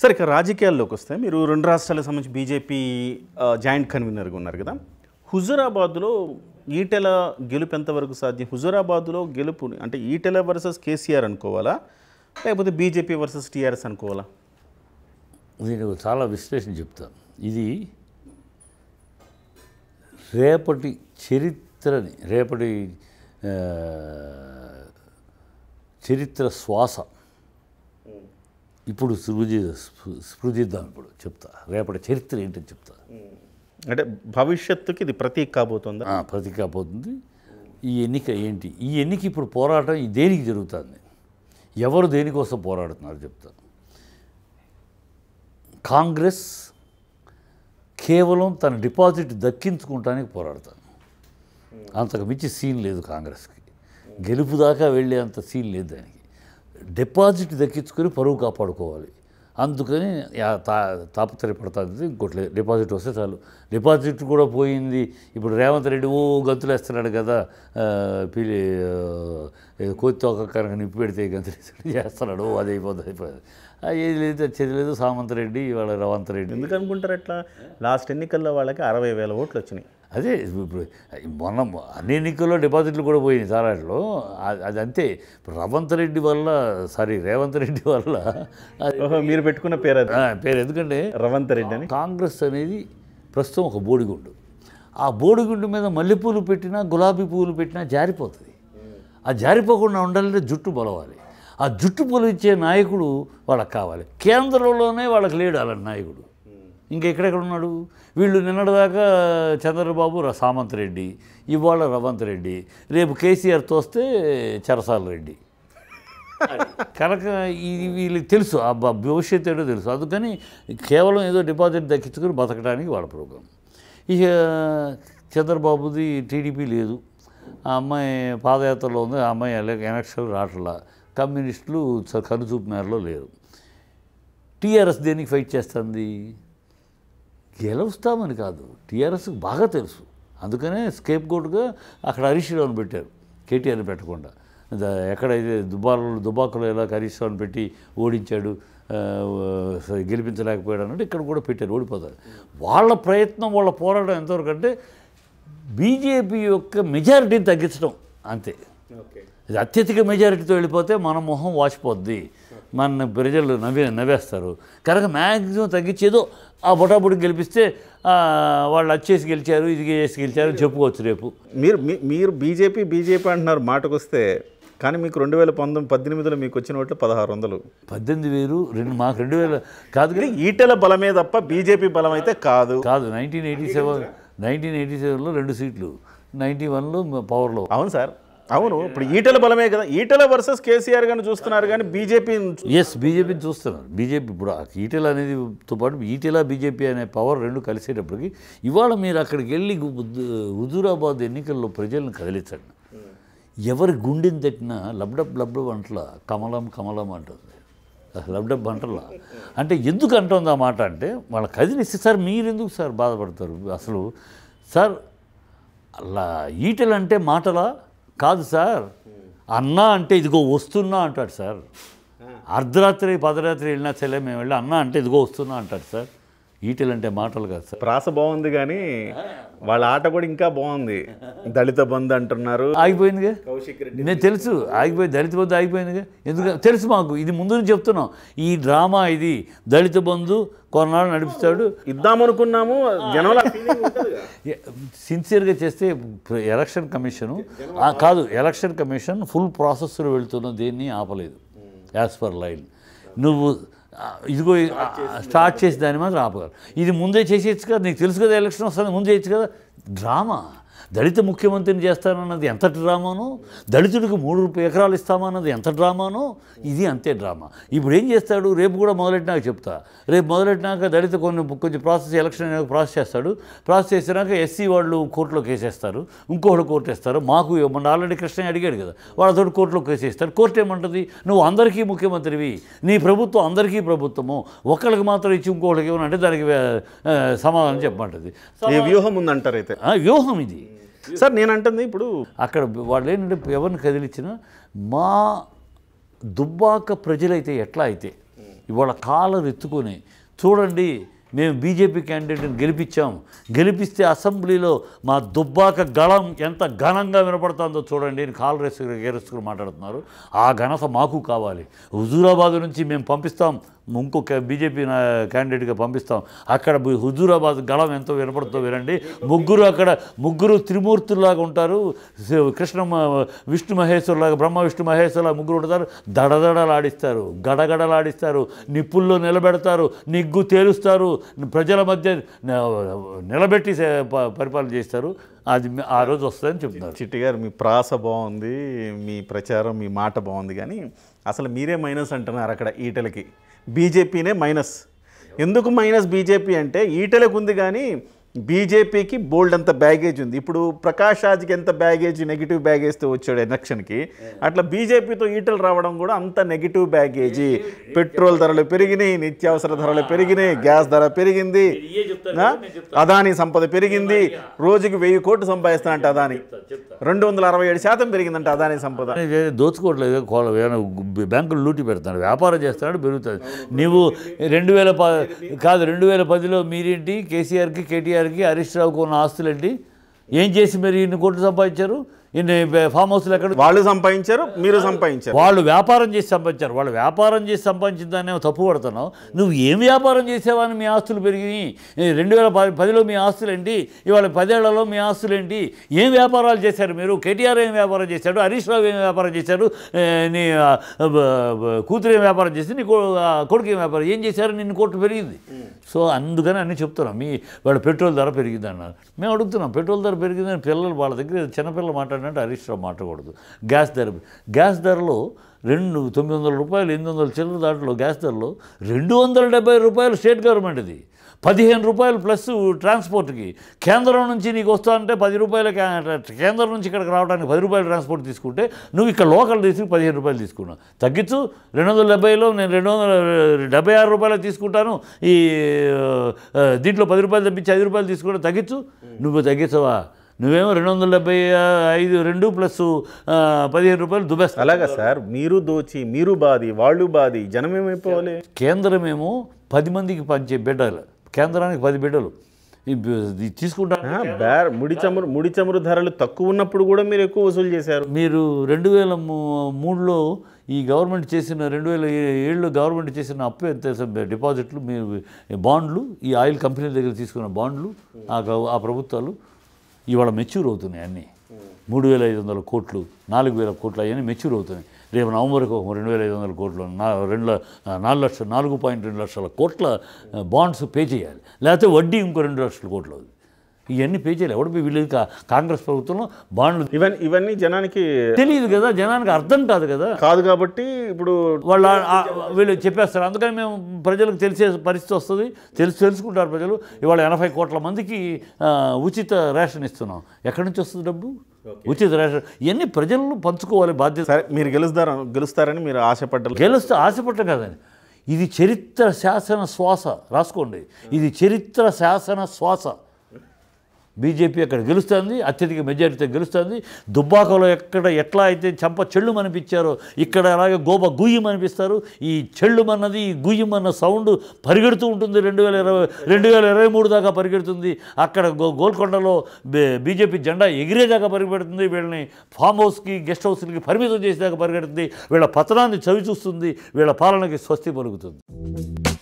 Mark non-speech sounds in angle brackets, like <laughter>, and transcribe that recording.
సరే ఇక రాజకీయాల్లోకి వస్తే మీరు రెండు రాష్ట్రాలకు సంబంధించి బీజేపీ జాయింట్ కన్వీనర్గా ఉన్నారు కదా హుజూరాబాద్లో ఈటెల గెలుపు ఎంతవరకు సాధ్యం హుజూరాబాద్లో గెలుపు అంటే ఈటెల వర్సెస్ కేసీఆర్ అనుకోవాలా లేకపోతే బీజేపీ వర్సెస్ టీఆర్ఎస్ అనుకోవాలా నేను చాలా విశ్లేషణ చెప్తాను ఇది రేపటి చరిత్రని రేపటి చరిత్ర శ్వాస ఇప్పుడు స్పృతి స్పృతిద్దాం ఇప్పుడు చెప్తా రేపటి చరిత్ర ఏంటని చెప్తా అంటే భవిష్యత్తుకి ఇది ప్రతీక కాబోతుంది ప్రతీక కాబోతుంది ఈ ఎన్నిక ఏంటి ఈ ఎన్నిక ఇప్పుడు పోరాటం దేనికి జరుగుతుంది ఎవరు దేనికోసం పోరాడుతున్నారు చెప్తా కాంగ్రెస్ కేవలం తన డిపాజిట్ దక్కించుకుంటానికి పోరాడతాను అంతకు మించి సీన్ లేదు కాంగ్రెస్కి గెలుపుదాకా వెళ్ళే వెళ్ళేంత సీన్ లేదు దానికి డిపాజిట్ దక్కించుకొని పరువు కాపాడుకోవాలి అందుకని తా తాపత్రయపడుతుంది ఇంకోటి డిపాజిట్ వస్తే చాలు డిపాజిట్ కూడా పోయింది ఇప్పుడు రేవంత్ రెడ్డి <laughs> ఓ గంతులు వేస్తున్నాడు కదా పీలి కోతి కనుక నిప్పి పెడితే గంతులు చేస్తున్నాడు అది అయిపోతుంది అయిపోతుంది ఏది లేదు చదిలేదు సామంత్ రెడ్డి ఇవాళ రవంత్ రెడ్డి ఎందుకు అనుకుంటారు అట్లా లాస్ట్ ఎన్నికల్లో వాళ్ళకి అరవై వేల ఓట్లు వచ్చినాయి అదే ఇప్పుడు మొన్న అన్ని ఎన్నికల్లో డిపాజిట్లు కూడా పోయినాయి సారాట్లో అది అంతే రవంత్ రెడ్డి వల్ల సారీ రేవంత్ రెడ్డి వల్ల మీరు పెట్టుకున్న పేరు పేరు ఎందుకంటే రవంత్ రెడ్డి అని కాంగ్రెస్ అనేది ప్రస్తుతం ఒక బోడిగుండు ఆ బోడిగుండు మీద మల్లెపూలు పెట్టినా గులాబీ పువ్వులు పెట్టినా జారిపోతుంది ఆ జారిపోకుండా ఉండాలంటే జుట్టు పొలవాలి ఆ జుట్టు పొలిచ్చే నాయకుడు వాళ్ళకి కావాలి కేంద్రంలోనే వాళ్ళకి లేడు అలాంటి నాయకుడు ఇంకా ఎక్కడెక్కడ ఉన్నాడు వీళ్ళు నిన్నటిదాకా చంద్రబాబు సామంత్ రెడ్డి ఇవాళ రవంత్ రెడ్డి రేపు కేసీఆర్ తోస్తే చరసాల రెడ్డి కనుక ఇది వీళ్ళకి తెలుసు ఆ భవిష్యత్ ఏదో తెలుసు అందుకని కేవలం ఏదో డిపాజిట్ దక్కించుకుని బతకడానికి వాళ్ళ ప్రోగ్రాం ఇక చంద్రబాబుది టీడీపీ లేదు ఆ అమ్మాయి పాదయాత్రలో ఉంది ఆ అమ్మాయి ఎలక్షన్ రావట్లా కమ్యూనిస్టులు కనుచూపు మేరలో లేరు టీఆర్ఎస్ దేనికి ఫైట్ చేస్తుంది గెలుస్తామని కాదు టీఆర్ఎస్కి బాగా తెలుసు అందుకనే స్కేప్ గోట్గా అక్కడ హరీష్ రావును పెట్టారు కేటీఆర్ని పెట్టకుండా ఎక్కడైతే దుబాకులు దుబాకులు ఎలా హరీష్ రావును పెట్టి ఓడించాడు గెలిపించలేకపోయాడు అన్నట్టు ఇక్కడ కూడా పెట్టారు ఓడిపోతారు వాళ్ళ ప్రయత్నం వాళ్ళ పోరాటం ఎంతవరకు అంటే బీజేపీ యొక్క మెజారిటీని తగ్గించడం అంతే ఇది అత్యధిక మెజారిటీతో వెళ్ళిపోతే మన మొహం వాచిపోద్ది మన ప్రజలు నవ్వి నవ్వేస్తారు కనుక మ్యాక్సిమం తగ్గించేదో ఆ బొటాబుడి గెలిపిస్తే వాళ్ళు వచ్చేసి గెలిచారు ఇది చేసి గెలిచారు చెప్పుకోవచ్చు రేపు మీరు మీరు బీజేపీ బీజేపీ అంటున్నారు మాటకొస్తే కానీ మీకు రెండు వేల పంతొమ్మిది పద్దెనిమిదిలో మీకు వచ్చిన ఓట్లు పదహారు వందలు పద్దెనిమిది వేలు రెండు మాకు రెండు వేల కాదు కానీ ఈటల బలమే తప్ప బీజేపీ బలం అయితే కాదు కాదు nineteen eighty seven nineteen eighty సెవెన్లో రెండు సీట్లు నైంటీ వన్లో పవర్లో అవును సార్ అవును ఇప్పుడు ఈటల బలమే కదా ఈటల వర్సెస్ కేసీఆర్ గారిని చూస్తున్నారు కానీ బీజేపీ ఎస్ బీజేపీని చూస్తున్నారు బీజేపీ ఇప్పుడు ఈటల అనేదితో పాటు ఈటల బీజేపీ అనే పవర్ రెండు కలిసేటప్పటికి ఇవాళ మీరు అక్కడికి వెళ్ళి హుజూరాబాద్ ఎన్నికల్లో ప్రజలను కదిలించండి ఎవరి గుండెని తట్టినా లబ్డబ్ లబ్డబ్ అంటలా కమలం కమలం అంటుంది లబ్డబ్ అంటలా అంటే ఎందుకు అంటుంది ఆ మాట అంటే వాళ్ళ కదిలిస్తే సార్ మీరెందుకు సార్ బాధపడతారు అసలు సార్ అలా అంటే మాటలా కాదు సార్ అన్నా అంటే ఇదిగో వస్తున్నా అంటాడు సార్ అర్ధరాత్రి పదరాత్రి వెళ్ళినా సరే మేము వెళ్ళి అన్నా అంటే ఇదిగో వస్తున్నా అంటాడు సార్ ఈటలు అంటే మాటలు కాదు సార్ ప్రాస బాగుంది కానీ వాళ్ళ ఆట కూడా ఇంకా బాగుంది దళిత బంధు అంటున్నారు ఆగిపోయిందిగా కౌశిక్ రెడ్డి నేను తెలుసు ఆగిపోయి దళిత బంధు ఆగిపోయిందిగా ఎందుకంటే తెలుసు మాకు ఇది ముందు చెప్తున్నాం ఈ డ్రామా ఇది దళిత బంధు కొన్నాళ్ళు నడిపిస్తాడు ఇద్దామనుకున్నాము జనంలో సిన్సియర్గా చేస్తే ఎలక్షన్ కమిషను కాదు ఎలక్షన్ కమిషన్ ఫుల్ ప్రాసెస్లో వెళ్తున్న దేన్ని ఆపలేదు యాజ్ పర్ లైన్ నువ్వు ఇదిగో స్టార్ట్ చేసి దాన్ని మాత్రం ఆపగలరు ఇది ముందే చేసేయచ్చు కదా నీకు తెలుసు కదా ఎలక్షన్ వస్తుంది ముందే చేయొచ్చు కదా డ్రామా దళిత ముఖ్యమంత్రిని చేస్తానన్నది ఎంత డ్రామాను దళితుడికి మూడు రూపాయ ఎకరాలు ఇస్తామన్నది ఎంత డ్రామాను ఇది అంతే డ్రామా ఇప్పుడు ఏం చేస్తాడు రేపు కూడా మొదలెట్టినాక చెప్తా రేపు మొదలెట్టినాక దళిత కొన్ని కొంచెం ప్రాసెస్ ఎలక్షన్ ప్రాసెస్ చేస్తాడు ప్రాసెస్ చేసినాక ఎస్సీ వాళ్ళు కోర్టులో కేసేస్తారు ఇంకోటి కోర్టు వేస్తారు మాకు మన ఆల్రెడీ కృష్ణ అడిగాడు కదా వాళ్ళతో కోర్టులో కేసేస్తారు కోర్టు ఏమంటుంది నువ్వు అందరికీ ముఖ్యమంత్రివి నీ ప్రభుత్వం అందరికీ ప్రభుత్వము ఒకళ్ళకి మాత్రం ఇచ్చి ఇంకోళ్ళకి ఇవ్వనంటే దానికి సమాధానం చెప్పమంటుంది వ్యూహం ఉందంటారు అయితే వ్యూహం ఇది సార్ నేను అంటుంది ఇప్పుడు అక్కడ వాళ్ళు ఏంటంటే ఎవరిని కదిలిచ్చినా మా దుబ్బాక ప్రజలైతే ఎట్లా అయితే ఇవాళ కాలర్ ఎత్తుకొని చూడండి మేము బీజేపీ క్యాండిడేట్ని గెలిపించాం గెలిపిస్తే అసెంబ్లీలో మా దుబ్బాక గళం ఎంత ఘనంగా వినపడుతుందో చూడండి అని రేసుకుని గేరేసుకుని మాట్లాడుతున్నారు ఆ ఘనత మాకు కావాలి హుజూరాబాద్ నుంచి మేము పంపిస్తాం ఇంకొక బీజేపీ క్యాండిడేట్గా పంపిస్తాం అక్కడ హుజూరాబాద్ గళం ఎంతో వినపడుతో వినండి ముగ్గురు అక్కడ ముగ్గురు త్రిమూర్తుల్లాగా ఉంటారు కృష్ణ విష్ణు మహేశ్వరులాగా బ్రహ్మ విష్ణు మహేశ్వర ముగ్గురు ఉంటారు దడదడలాడిస్తారు గడగడలాడిస్తారు నిప్పుల్లో నిలబెడతారు నిగ్గు తేలుస్తారు ప్రజల మధ్య నిలబెట్టి పరిపాలన చేస్తారు అది ఆ రోజు వస్తుందని చెప్తున్నారు చిట్టి గారు మీ ప్రాస బాగుంది మీ ప్రచారం మీ మాట బాగుంది కానీ అసలు మీరే మైనస్ అంటున్నారు అక్కడ ఈటలకి బీజేపీనే మైనస్ ఎందుకు మైనస్ బీజేపీ అంటే ఈటలకు ఉంది కానీ బీజేపీకి బోల్డ్ అంత బ్యాగేజ్ ఉంది ఇప్పుడు ప్రకాష్ రాజ్కి ఎంత బ్యాగేజ్ నెగిటివ్ బ్యాగేజ్తో వచ్చాడు ఎలక్షన్కి అట్లా బీజేపీతో ఈటలు రావడం కూడా అంత నెగిటివ్ బ్యాగేజీ పెట్రోల్ ధరలు పెరిగినాయి నిత్యావసర ధరలు పెరిగినాయి గ్యాస్ ధర పెరిగింది అదాని సంపద పెరిగింది రోజుకి వెయ్యి కోట్లు సంపాదిస్తానంట అదాని రెండు వందల అరవై ఏడు శాతం పెరిగిందంట అదాని సంపద దోచుకోవట్లేదు బ్యాంకులు లూటి పెడతాడు వ్యాపారం చేస్తాడు పెరుగుతుంది నువ్వు రెండు వేల కాదు రెండు వేల పదిలో మీరేంటి కేసీఆర్కి కేటీఆర్ గారికి హరీష్ రావుకు ఉన్న ఆస్తులండి ఏం చేసి మీరు ఇన్ని కోట్లు సంపాదించారు ఇన్ని ఫామ్ హౌస్లు ఎక్కడ వాళ్ళు సంపాదించారు మీరు సంపాదించారు వాళ్ళు వ్యాపారం చేసి సంపాదించారు వాళ్ళు వ్యాపారం చేసి సంపాదించిందని తప్పు పడుతున్నావు నువ్వు ఏం వ్యాపారం చేసేవాని మీ ఆస్తులు పెరిగినాయి రెండు వేల పదిలో మీ ఆస్తులు ఏంటి ఇవాళ పదేళ్లలో మీ ఆస్తులు ఏంటి ఏం వ్యాపారాలు చేశారు మీరు కేటీఆర్ ఏం వ్యాపారం చేశాడు హరీష్ రావు ఏం వ్యాపారం చేశారు నీ కూతురు ఏం వ్యాపారం చేసి నీ కొడుకు ఏం వ్యాపారం ఏం చేశారు నిన్ను కోట్లు పెరిగింది సో అందుకని అన్నీ చెప్తున్నాం మీ వాళ్ళ పెట్రోల్ ధర పెరిగింది అన్నారు మేము అడుగుతున్నాం పెట్రోల్ ధర పెరిగిందని పిల్లలు వాళ్ళ దగ్గర చిన్నపిల్లలు మాట్లాడు అంటే హరీష్ రావు మాట్లాడకూడదు గ్యాస్ ధర గ్యాస్ ధరలు రెండు తొమ్మిది వందల రూపాయలు ఎనిమిది వందల చిల్లర దాంట్లో గ్యాస్ ధరలు రెండు వందల డెబ్బై రూపాయలు స్టేట్ గవర్నమెంట్ది పదిహేను రూపాయలు ప్లస్ ట్రాన్స్పోర్ట్కి కేంద్రం నుంచి నీకు వస్తా అంటే పది రూపాయలు కేంద్రం నుంచి ఇక్కడికి రావడానికి పది రూపాయలు ట్రాన్స్పోర్ట్ తీసుకుంటే నువ్వు ఇక్కడ లోకల్ తీసుకుని పదిహేను రూపాయలు తీసుకున్నావు తగ్గించు రెండు వందల డెబ్బైలో నేను రెండు వందల డెబ్బై ఆరు రూపాయలు తీసుకుంటాను ఈ దీంట్లో పది రూపాయలు తప్పించి ఐదు రూపాయలు తీసుకుంటే తగ్గించు నువ్వు తగ్గించవా నువ్వేమో రెండు వందల డెబ్బై ఐదు రెండు ప్లస్ పదిహేను రూపాయలు దుబ్బేస్తా అలాగా సార్ మీరు దోచి మీరు బాది వాళ్ళు బాది జనం ఏమైపోవాలి కేంద్రమేమో పది మందికి పంచే బిడ్డలు కేంద్రానికి పది బిడ్డలు తీసుకుంటా బ్యార్ ముడి చమురు ముడి చమురు ధరలు తక్కువ ఉన్నప్పుడు కూడా మీరు ఎక్కువ వసూలు చేశారు మీరు రెండు వేల మూడులో ఈ గవర్నమెంట్ చేసిన రెండు వేల ఏడులో గవర్నమెంట్ చేసిన అప్పు ఎంత డిపాజిట్లు మీరు బాండ్లు ఈ ఆయిల్ కంపెనీల దగ్గర తీసుకున్న బాండ్లు ఆ ప్రభుత్వాలు ఇవాళ మెచ్యూర్ అవుతున్నాయి అన్నీ మూడు వేల ఐదు వందల కోట్లు నాలుగు వేల కోట్లు అవన్నీ మెచ్యూర్ అవుతున్నాయి రేపు నవంబర్కి ఒక రెండు వేల ఐదు వందల కోట్లు రెండు నాలుగు లక్షల నాలుగు పాయింట్ రెండు లక్షల కోట్ల బాండ్స్ పే చేయాలి లేకపోతే వడ్డీ ఇంకో రెండు లక్షల కోట్లు అవుతుంది ఇవన్నీ పే చేయలేదు ఎవడు వీళ్ళు కాంగ్రెస్ ప్రభుత్వంలో బాండ్లు ఇవన్నీ ఇవన్నీ జనానికి తెలియదు కదా జనానికి అర్థం కాదు కదా కాదు కాబట్టి ఇప్పుడు వాళ్ళు వీళ్ళు చెప్పేస్తారు అందుకని మేము ప్రజలకు తెలిసే పరిస్థితి వస్తుంది తెలుసు తెలుసుకుంటారు ప్రజలు ఇవాళ ఎనభై కోట్ల మందికి ఉచిత రేషన్ ఇస్తున్నాం ఎక్కడి నుంచి వస్తుంది డబ్బు ఉచిత రేషన్ ఇవన్నీ ప్రజలను పంచుకోవాలి బాధ్యత మీరు గెలుస్తారు గెలుస్తారని మీరు ఆశపడ్డారు గెలుస్తే ఆశపడ్డం కదండి ఇది చరిత్ర శాసన శ్వాస రాసుకోండి ఇది చరిత్ర శాసన శ్వాస బీజేపీ అక్కడ గెలుస్తుంది అత్యధిక మెజారిటీతో గెలుస్తుంది దుబ్బాకలో ఎక్కడ ఎట్లా అయితే చెంప చెళ్ళు అనిపించారో ఇక్కడ అలాగే గోబ గుయ్యం అనిపిస్తారు ఈ చెళ్ళు అన్నది ఈ గుయ్యం అన్న సౌండ్ పరిగెడుతూ ఉంటుంది రెండు వేల ఇరవై రెండు వేల ఇరవై మూడు దాకా పరిగెడుతుంది అక్కడ గోల్కొండలో బీజేపీ జెండా ఎగిరేదాకా పరిగెడుతుంది వీళ్ళని ఫామ్ హౌస్కి గెస్ట్ హౌస్కి పరిమితం చేసేదాకా పరిగెడుతుంది వీళ్ళ పతనాన్ని చవి చూస్తుంది వీళ్ళ పాలనకి స్వస్తి పలుకుతుంది